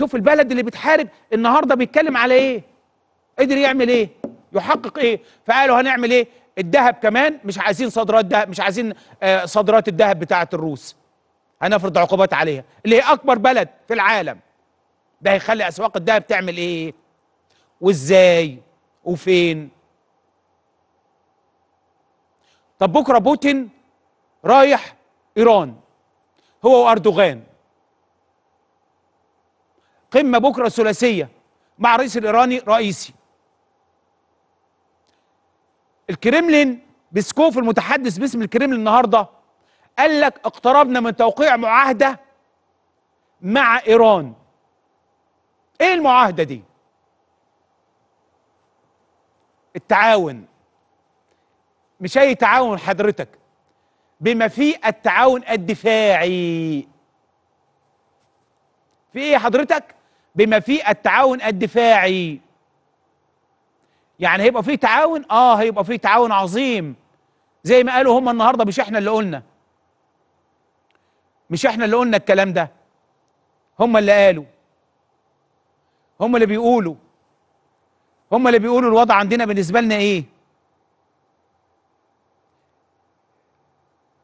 شوف البلد اللي بتحارب النهارده بيتكلم على ايه قدر يعمل ايه يحقق ايه فقالوا هنعمل ايه الذهب كمان مش عايزين صادرات دهب مش عايزين آه، صادرات الذهب بتاعه الروس هنفرض عقوبات عليها اللي هي اكبر بلد في العالم ده هيخلي اسواق الذهب تعمل ايه وازاي وفين طب بكره بوتين رايح ايران هو واردوغان قمه بكره ثلاثيه مع الرئيس الايراني رئيسي الكريملين بسكوف المتحدث باسم الكريملين النهارده قال لك اقتربنا من توقيع معاهده مع ايران ايه المعاهده دي التعاون مش اي تعاون حضرتك بما فيه التعاون الدفاعي في ايه حضرتك بما فيه التعاون الدفاعي يعني هيبقى فيه تعاون اه هيبقى فيه تعاون عظيم زي ما قالوا هم النهارده مش احنا اللي قلنا مش احنا اللي قلنا الكلام ده هم اللي قالوا هم اللي بيقولوا هم اللي بيقولوا الوضع عندنا بالنسبه لنا ايه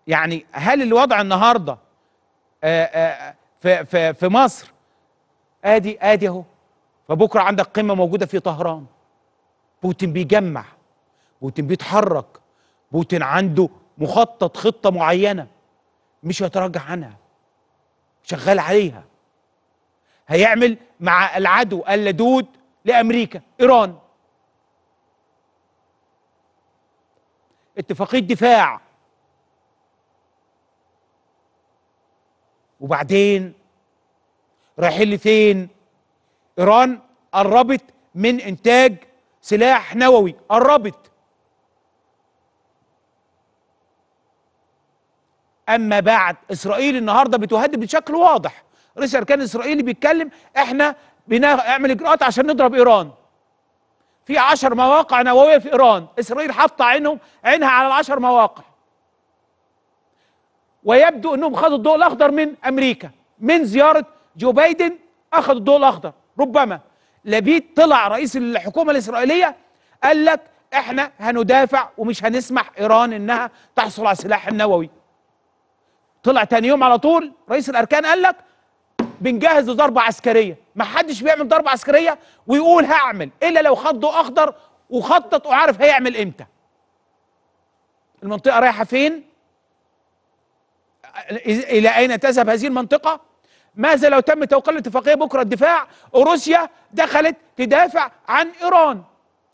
يعني هل الوضع النهارده آه، آه، في في في مصر ادي ادي اهو فبكره عندك قمه موجوده في طهران بوتين بيجمع بوتين بيتحرك بوتين عنده مخطط خطه معينه مش هيتراجع عنها شغال عليها هيعمل مع العدو اللدود لامريكا ايران اتفاقيه دفاع وبعدين رايحين لفين ايران قربت من انتاج سلاح نووي قربت اما بعد اسرائيل النهارده بتهدد بشكل واضح رئيس اركان اسرائيلي بيتكلم احنا بنعمل اجراءات عشان نضرب ايران في 10 مواقع نوويه في ايران اسرائيل حاطه عينهم عينها على العشر مواقع ويبدو انهم خدوا الضوء الاخضر من امريكا من زياره جو بايدن اخذ الضوء الاخضر ربما لبيد طلع رئيس الحكومه الاسرائيليه قال لك احنا هندافع ومش هنسمح ايران انها تحصل على سلاح النووي طلع تاني يوم على طول رئيس الاركان قال لك بنجهز لضربه عسكريه ما حدش بيعمل ضربه عسكريه ويقول هعمل الا لو خد ضوء اخضر وخطط وعارف هيعمل امتى المنطقه رايحه فين الى اين تذهب هذه المنطقه ماذا لو تم توقيع الاتفاقيه بكره الدفاع روسيا دخلت تدافع عن ايران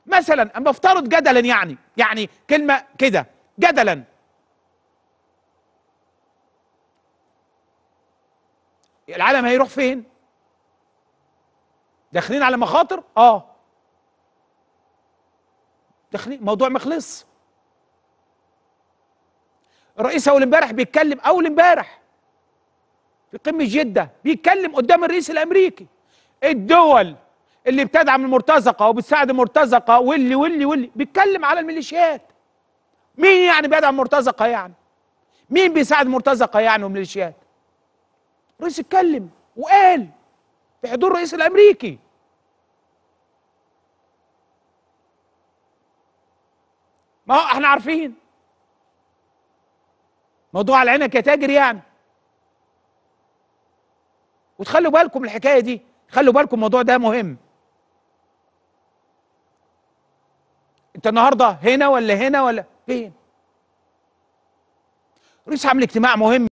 مثلا اما افترض جدلا يعني يعني كلمه كده جدلا العالم هيروح فين داخلين على مخاطر اه داخلين موضوع مخلص الرئيس اول امبارح بيتكلم اول امبارح في قمه جده بيتكلم قدام الرئيس الامريكي الدول اللي بتدعم المرتزقه وبتساعد المرتزقه واللي واللي واللي بيتكلم على الميليشيات مين يعني بيدعم المرتزقه يعني مين بيساعد المرتزقه يعني وميليشيات الرئيس اتكلم وقال في حضور الرئيس الامريكي ما هو احنا عارفين موضوع العنك يا تاجر يعني وتخلوا بالكم الحكايه دي خلوا بالكم الموضوع ده مهم انت النهارده هنا ولا هنا ولا فين رئيس عامل اجتماع مهم